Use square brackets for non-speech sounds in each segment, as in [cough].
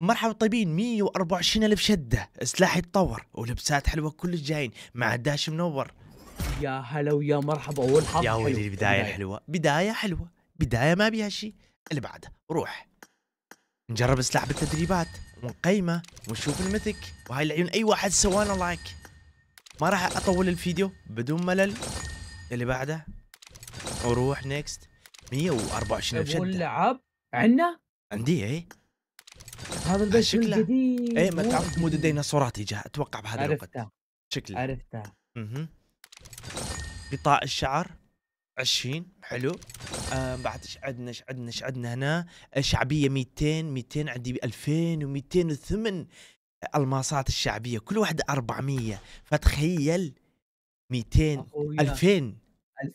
مرحبا طيبين 124 ألف شدة سلاح يتطور ولبسات حلوة كل الجايين مع داش منور يا هلا ويا مرحبا أول حظ يا ولدي البداية حلوة بداية حلوة بداية ما بيها شيء اللي بعده روح نجرب سلاح بالتدريبات ونقيمه ونشوف المثك وهاي العيون أي واحد سوانا لايك ما راح أطول الفيديو بدون ملل اللي بعده وروح نيكست 124 ألف شدة واللعب عنا؟ عندي ايه هذا البشم الجديد اي ما تعرف مود الديناصورات يجا اتوقع بهذا الوقت شكله عرفته اها غطاء الشعر 20 حلو آه بعد ايش عندنا ايش عندنا ايش عندنا هنا شعبيه 200 200 عندي 2208 الماسات الشعبيه كل واحده 400 فتخيل 200 2000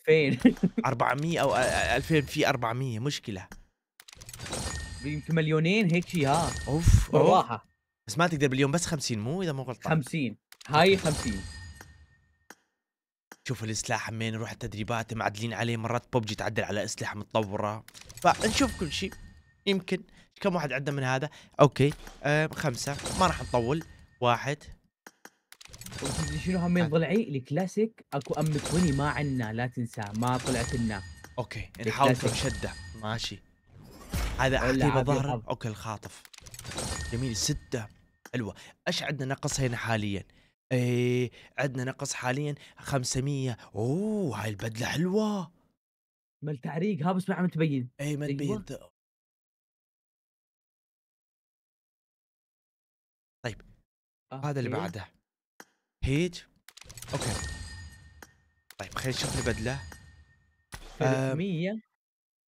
2000 400 او 2000 في 400 مشكله يمكن مليونين هيك شيء ها اوف بالراحه بس ما تقدر باليوم بس 50 مو اذا مو غلطان 50 هاي 50 شوف السلاح همين نروح التدريبات معدلين عليه مرات ببجي تعدل على اسلحه متطوره فنشوف كل شيء يمكن كم واحد عندنا من هذا اوكي آه خمسه ما راح نطول واحد شنو همين ضلعي الكلاسيك اكو ام 20 ما عندنا لا تنسى ما طلعت لنا اوكي نحاول بشده ماشي هذا اعطيه ظهر اوكي الخاطف جميل سته حلوه ايش عندنا نقص هنا حاليا ايه عندنا نقص حاليا 500 اوه هاي البدله حلوه ما تعريق ها بس ما عم تبين اي ما أيوة. تبين طيب أوكي. آه، هذا اللي بعده هيج اوكي طيب خلينا نشوف البدله 300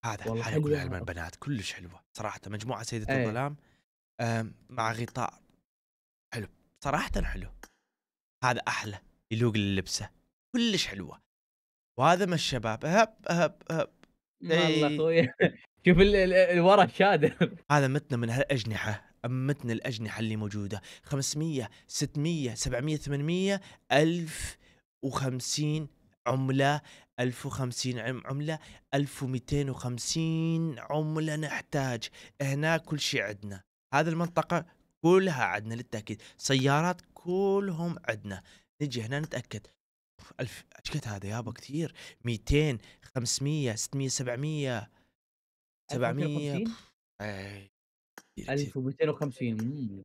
هذا حلو العلم البنات كلش حلوه صراحه مجموعه سيده أيه. الظلام مع غطاء حلو صراحه حلو هذا احلى يلوق اللبسه كلش حلوه وهذا من الشباب هب هب هب والله إيه. [laughs] شوف الورا شادر هذا متنا من هالاجنحه متن الاجنحه اللي موجوده 500 600 700 800 1050 عملة 1050 عملة 1250 عملة نحتاج هنا كل شيء عندنا هذه المنطقة كلها عندنا للتأكيد سيارات كلهم عندنا نجي هنا نتأكد ألف ايش قد هذا يابا كثير 200 500 600 700 700 1250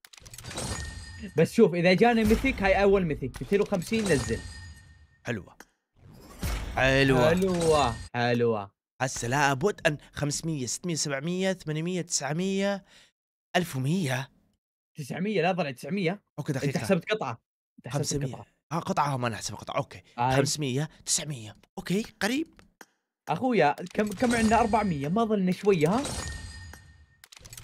بس شوف اذا جانا ميثيك هاي اول ميثيك 250 نزل حلوه حلوة حلوة حلوة هسه لابد ان 500 600 700 800 900 1100 900 لا طلع 900 اوكي دقيقة انت حسبت قطعة انت حسبت 500 قطعة اه قطعة ما انا احسب قطعة اوكي آه. 500 900 اوكي قريب اخويا كم كم عندنا 400 ما ظلنا شوية ها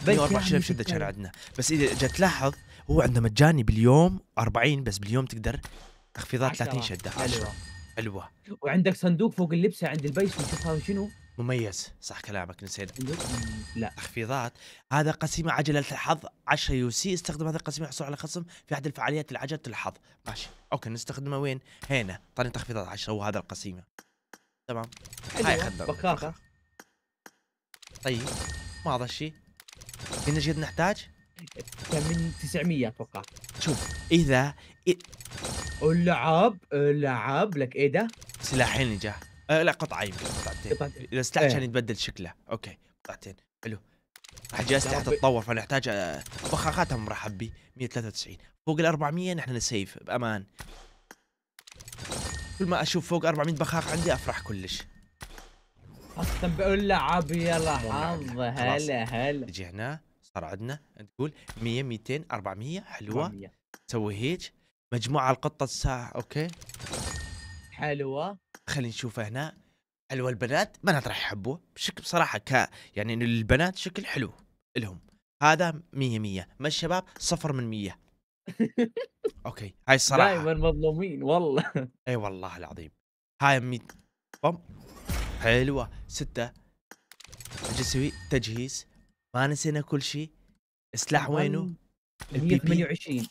124 بشده يعني كان عندنا بس اذا جت تلاحظ هو عنده مجاني باليوم 40 بس باليوم تقدر تخفيضات 30 شده 10 حلوه وعندك صندوق فوق اللبسه عند البيس وتفهم شنو مميز صح كلامك نسيت لا تخفيضات هذا قسيمة عجلة الحظ 10 يو سي استخدم هذا القسيمة يحصل على خصم في أحد الفعاليات لعجلة الحظ ماشي أوكي نستخدمه وين؟ هنا طاني تخفيضات 10 وهذا القسيمة تمام هاي خدمة بكاكة طيب ما هذا الشيء كنا جد نحتاج؟ من 900 أتوقع شوف إذا اللعاب اللعاب لك ايه ده؟ سلاحين اللي جاه آه لا قطعه يمكن قطعتين سلاح إيه. عشان يتبدل شكله اوكي قطعتين حلو آه، راح اسلحه تتطور فنحتاج بخاخات مرحب بي 193 فوق ال 400 نحن نسيف بامان كل ما اشوف فوق 400 بخاخ عندي افرح كلش خاصة بقول له يلا حظ هلا هلا تجي هنا صار عندنا تقول 100 200 400 حلوه تسوي هيك مجموعة القطة الساعة اوكي حلوة خلينا نشوفها هنا حلوة البنات بنات راح يحبوه بشكل بصراحة ك يعني البنات شكل حلو لهم هذا مية مية ما الشباب صفر من مية [laughs] اوكي هاي الصراحة دائما مظلومين والله اي والله العظيم هاي مية بم حلوة ستة ايش تجهيز ما نسينا كل شيء سلاح وينه؟ 128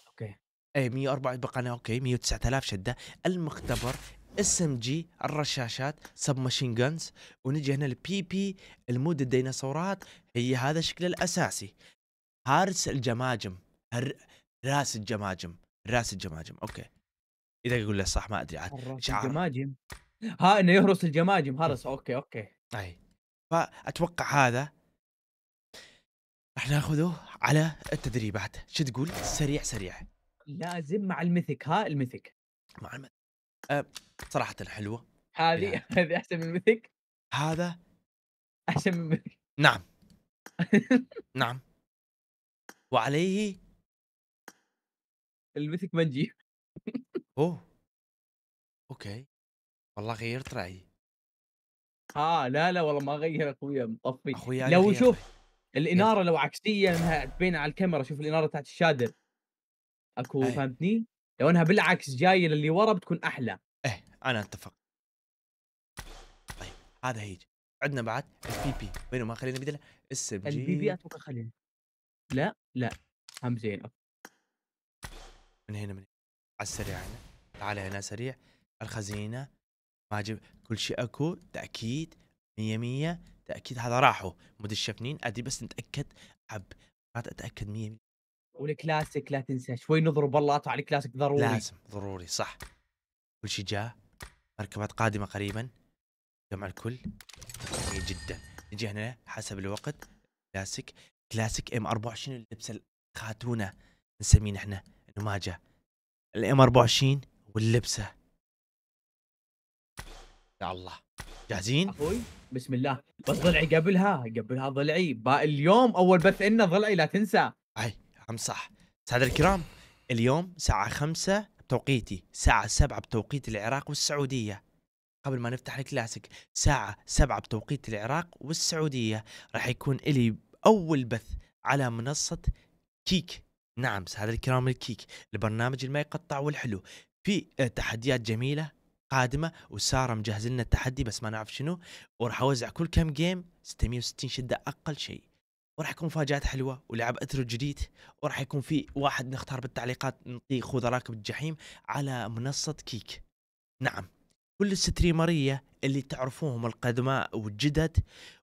اي 104 بقناه اوكي 109000 شده المختبر اس ام جي الرشاشات سب ماشين جنز ونجي هنا البي بي المود الديناصورات هي هذا شكله الاساسي هارس الجماجم هر... راس الجماجم راس الجماجم اوكي اذا يقول له صح ما ادري عاد شعار الجماجم ها انه يهرس الجماجم هرس اوكي اوكي اي فاتوقع هذا راح ناخذه على التدريبات شو تقول سريع سريع لازم مع الميثك ها الميثك مع الميثك أه صراحه حلوه هذه يعني هذه احسن من الميثك هذا احسن من الميثك نعم [laughs] نعم وعليه الميثك منجي [laughs] اوه اوكي والله غيرت رايي اه لا لا والله ما غير اخويا مطفي اخويا لو شوف الاناره لو عكسيه انها تبين على الكاميرا شوف الاناره تحت الشادر اكو أيه. فهمتني؟ لو انها بالعكس جايه للي ورا بتكون احلى ايه انا اتفق طيب هذا هيجي عندنا بعد البي بي وينه ما خلينا بدله السبجي البي بي اتوقع خلينا لا لا هم زين من هنا من هنا على السريع هنا تعال هنا سريع الخزينه ما جب كل شيء اكو تاكيد 100 100 تاكيد هذا راحوا مدشفنين ادي بس نتاكد حب مرات اتاكد 100 والكلاسيك لا تنسى شوي نضرب الله على الكلاسيك ضروري لازم ضروري صح كل شيء جاء مركبات قادمة قريبا جمع الكل جميل جدا نجي هنا حسب الوقت كلاسيك كلاسيك ام 24 اللبس الخاتونة نسميه نحن انه ما جاء الام 24 واللبسه يا الله جاهزين؟ اخوي بسم الله بس ضلعي قبلها قبلها ضلعي اليوم اول بث لنا ضلعي لا تنسى اي امسح سادة الكرام اليوم ساعة خمسة بتوقيتي ساعة سبعة بتوقيت العراق والسعودية قبل ما نفتح الكلاسيك ساعة سبعة بتوقيت العراق والسعودية راح يكون إلي أول بث على منصة كيك نعم هذا الكرام الكيك البرنامج اللي ما يقطع والحلو في آه، تحديات جميلة قادمة وسارة مجهز لنا التحدي بس ما نعرف شنو وراح أوزع كل كم جيم 660 شدة أقل شيء وراح يكون مفاجات حلوه ولعب اترو جديد وراح يكون في واحد نختار بالتعليقات نعطيه خذ راكب الجحيم على منصه كيك نعم كل الستريمريه اللي تعرفوهم القدماء والجدد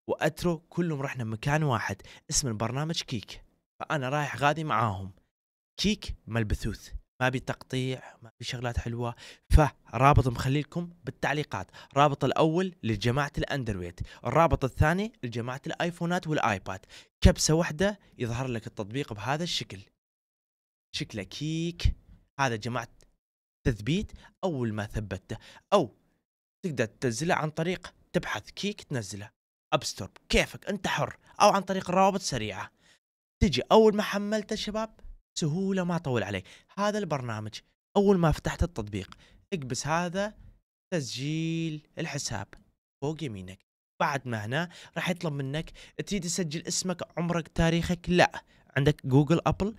واترو كلهم رحنا مكان واحد اسم البرنامج كيك فانا رايح غادي معاهم كيك ملبثوث ما بي تقطيع ما بي شغلات حلوه فرابط مخلي لكم بالتعليقات رابط الاول لجماعه الاندرويد الرابط الثاني لجماعه الايفونات والايباد كبسه واحده يظهر لك التطبيق بهذا الشكل شكله كيك هذا جماعه تثبيت اول ما ثبته او تقدر تنزله عن طريق تبحث كيك تنزله اب ستور كيفك انت حر او عن طريق روابط سريعه تجي اول ما حملته شباب سهوله ما طول عليك هذا البرنامج اول ما فتحت التطبيق اكبس هذا تسجيل الحساب فوق يمينك بعد ما هنا راح يطلب منك تريد تسجل اسمك عمرك تاريخك لا عندك جوجل ابل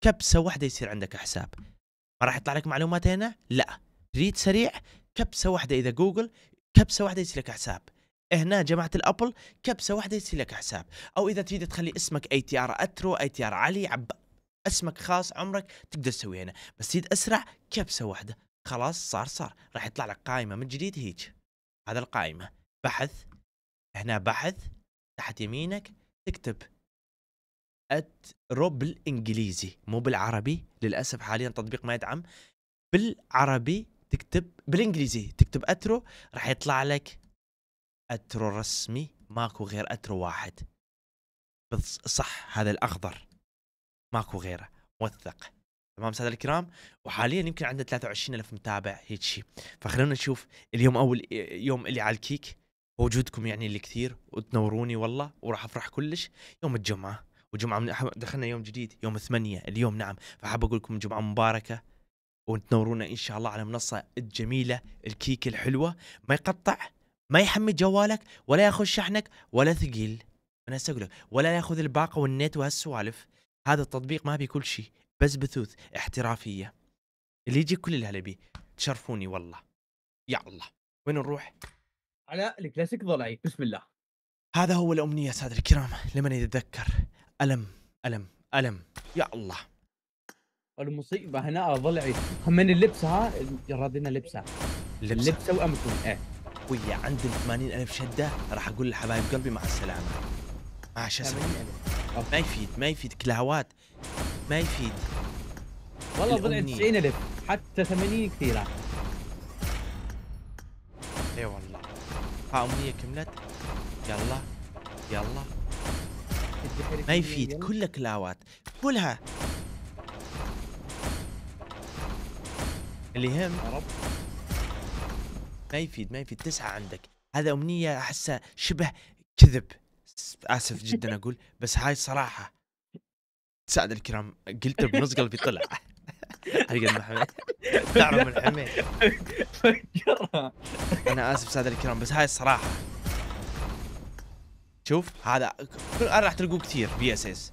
كبسه واحده يصير عندك حساب ما راح يطلع لك معلومات هنا لا تريد سريع كبسه واحده اذا جوجل كبسه واحده يصير لك حساب هنا جماعه الابل كبسه واحده يصير لك حساب او اذا تريد تخلي اسمك اي تي ار اترو اي تي ار علي عب اسمك خاص عمرك تقدر تسويه هنا بس تزيد اسرع كبسه واحده خلاص صار صار راح يطلع لك قائمه من جديد هيج هذا القائمه بحث هنا بحث تحت يمينك تكتب اترو بالانجليزي مو بالعربي للاسف حاليا التطبيق ما يدعم بالعربي تكتب بالانجليزي تكتب اترو راح يطلع لك اترو رسمي ماكو غير اترو واحد صح هذا الاخضر ماكو غيره موثق تمام ساده الكرام وحاليا يمكن عنده 23000 متابع هيك شيء فخلونا نشوف اليوم اول يوم اللي على الكيك وجودكم يعني اللي كثير وتنوروني والله وراح افرح كلش يوم الجمعه وجمعه من دخلنا يوم جديد يوم 8 اليوم نعم فحاب اقول لكم جمعه مباركه وتنورونا ان شاء الله على المنصه الجميله الكيك الحلوه ما يقطع ما يحمي جوالك ولا ياخذ شحنك ولا ثقيل انا لك ولا ياخذ الباقه والنت وهالسوالف هذا التطبيق ما بي كل شيء بس بثوث احترافيه اللي يجي كل اللي هلبي تشرفوني والله يا الله وين نروح؟ على الكلاسيك ضلعي بسم الله هذا هو الامنيه سادة الكرام لمن يتذكر الم الم الم يا الله المصيبه هنا ضلعي من ها جرادنا لنا لبسه لبسه وامكن ايه ويا 80 80000 شده راح اقول لحبايب قلبي مع السلامه آه، ماشي يعني؟ آه، ما يفيد ما يفيد كلاوات ما يفيد والله 90 90000 حتى 80 كثيره اي والله ها امنيه كملت يلا يلا ما يفيد كلها كلاوات كلها اللي يهم ما يفيد ما يفيد تسعة عندك هذا أمنية أحسها شبه كذب اسف جدا اقول بس هاي الصراحه سعد الكرام قلت بنص قلبي طلع [laughs] حلقة محمد تعرف من حميد انا اسف سعد الكرام بس هاي الصراحه شوف هذا انا راح تلقوه كثير بي اس اس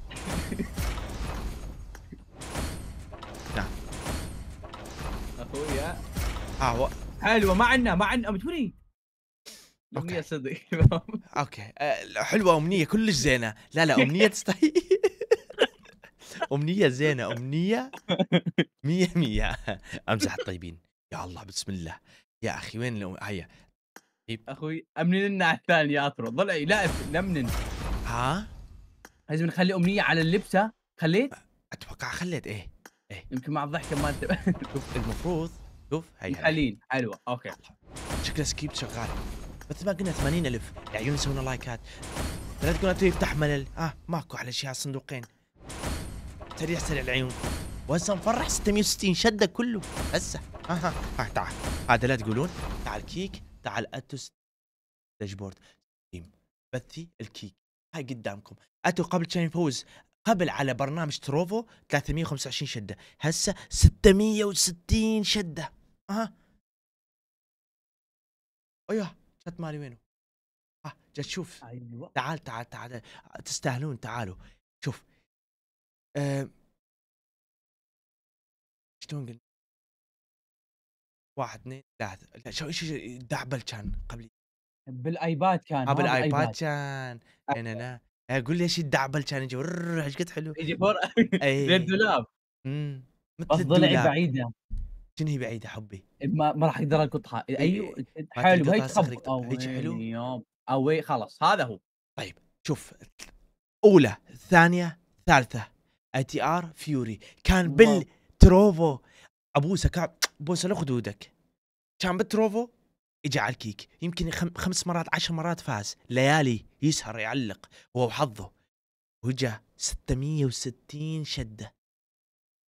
نعم اخويا اه حلوه ما عندنا ما عندنا متوني امنيه صدق [laughs] اوكي آه، حلوه امنيه كلش زينه لا لا امنيه [laughs] تستحي امنيه زينه امنيه مية مية امزح الطيبين يا الله بسم الله يا اخي وين الأم... هيا طيب. اخوي امنن لنا على الثاني يا اثرو ضلع لا نمنن ها لازم نخلي امنيه على اللبسه خليت اتوقع خليت ايه ايه يمكن مع الضحكه ما شوف المفروض شوف هي حلين حلوه اوكي شكلها سكيب شغال مثل ما قلنا 80000 العيون يسوون لايكات لا تقول انت يفتح ملل اه ماكو على شيء صندوقين سريع سريع العيون وهسه مفرح 660 شده كله هسه ها آه، آه، ها آه تعال هذا لا تقولون تعال كيك تعال اتوس داشبورد بثي الكيك هاي قدامكم اتو قبل كان يفوز قبل على برنامج تروفو 325 شده هسه 660 شده اها ايوه الشات مالي وينه؟ ها آه، جا تشوف أيوة. تعال تعال تعال تستاهلون تعالوا شوف شلون قلنا؟ واحد اثنين ثلاثة شو ايش دعبل كان قبل بالايباد كان اه بالايباد كان انا لا اقول لي ايش الدعبل كان يجي ايش قد حلو يجي فور للدولاب [laughs] إيه. امم مثل الضلع بعيدة يعني. شنو هي بعيده حبي؟ ما, ما راح اقدر القطها ايوه حلو هيك خبط هيك حلو او اوي خلاص هذا هو طيب شوف اولى ثانيه ثالثه اي تي ار فيوري كان بالتروفو تروفو ابوسه كان بوسه له خدودك كان بالتروفو اجى على الكيك يمكن خمس مرات عشر مرات فاز ليالي يسهر يعلق هو وحظه وجا 660 شده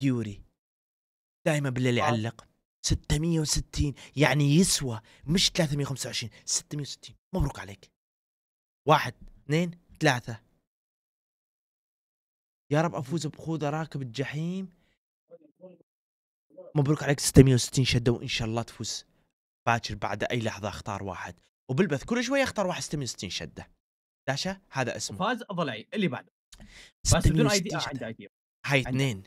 فيوري دائما باللي يعلق 660 يعني يسوى مش 325 660 مبروك عليك واحد اثنين ثلاثة يا رب افوز بخوذة راكب الجحيم مبروك عليك 660 شدة وان شاء الله تفوز باكر بعد اي لحظة اختار واحد وبالبث كل شوية اختار واحد 660 شدة داشا هذا اسمه فاز ضلعي اللي بعده بس بدون اي دي عندي هاي اثنين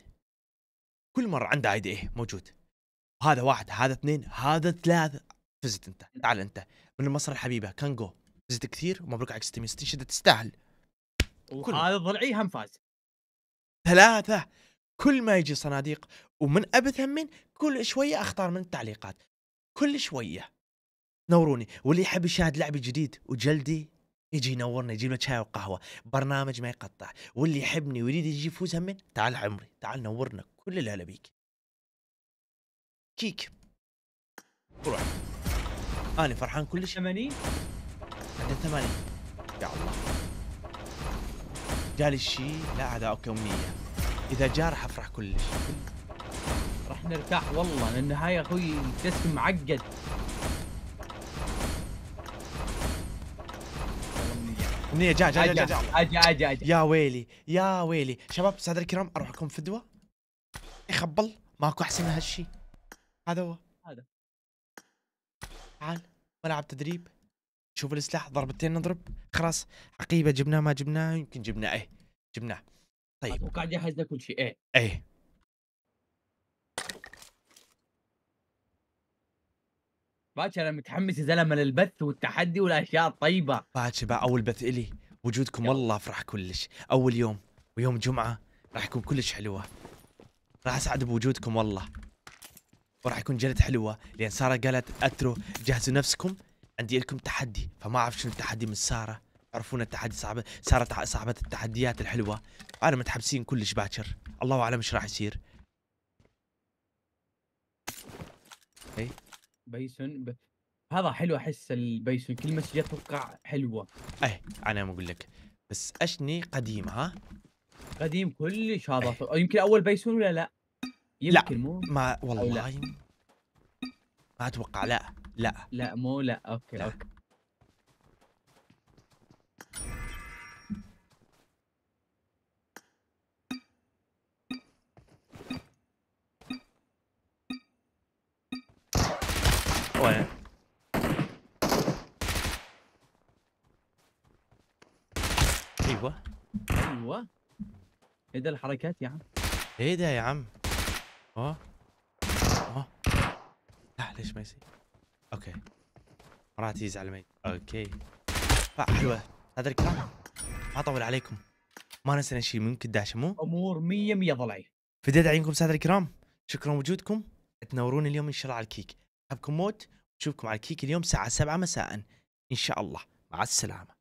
كل مره عنده اي دي ايه موجود هذا واحد هذا اثنين هذا ثلاثه فزت انت تعال انت من المصر الحبيبه كانجو فزت كثير ومبروك عليك 660 شده تستاهل وهذا ضلعي إيه، هم فاز ثلاثه كل ما يجي صناديق ومن ابث همين كل شويه اختار من التعليقات كل شويه نوروني واللي يحب يشاهد لعبي جديد وجلدي يجي ينورنا يجيب لنا شاي وقهوه برنامج ما يقطع واللي يحبني ويريد يجي يفوز همين تعال عمري تعال نورنا كل على بيك كيك روح انا فرحان كلش 80 عنده 80 يا الله جالي الشيء لا هذا اوكي امنيه اذا جاء راح افرح كلش راح نرتاح والله لان هاي اخوي الدسم معقد امنيه جا جا جا جا اجي اجي اجي يا ويلي يا ويلي شباب ساده الكرام اروح لكم فدوه يخبل ماكو احسن من هالشي هذا هو هذا تعال ملعب تدريب شوف السلاح ضربتين نضرب خلاص عقيبه جبناه ما جبناه يمكن جبناه ايه جبناه طيب وقاعد يجهز لك كل شيء ايه ايه باكر انا متحمس يا زلمه للبث والتحدي والاشياء الطيبه باكر بقى اول بث الي وجودكم يوم. والله افرح كلش اول يوم ويوم جمعه راح يكون كلش حلوه راح اسعد بوجودكم والله وراح يكون جلد حلوه لان ساره قالت اترو جهزوا نفسكم عندي لكم تحدي فما اعرف شنو التحدي من ساره تعرفون التحدي صعب ساره صعبه التحديات الحلوه انا متحمسين كلش باكر الله اعلم ايش راح يصير اي بيسون ب... هذا حلو احس البيسون كل مسجد اتوقع حلوه ايه انا ما اقول لك بس اشني قديم ها قديم كلش هذا أيه. يمكن اول بيسون ولا لا يمكن لا مو ما والله لا. ما اتوقع لا لا لا مو لا اوكي لا. اوكي ايوه ايوه ايه ده الحركات يا عم ايه ده يا عم اه اه لا ليش ما يصير اوكي مراتي يزعل مني اوكي آه، حلوه هذا الكلام ما اطول عليكم ما نسينا شيء ممكن داشه مو امور 100 100 ضلعي فديت عليكم ساده الكرام شكرا وجودكم تنورون اليوم ان شاء الله على الكيك احبكم موت نشوفكم على الكيك اليوم الساعه 7 مساء ان شاء الله مع السلامه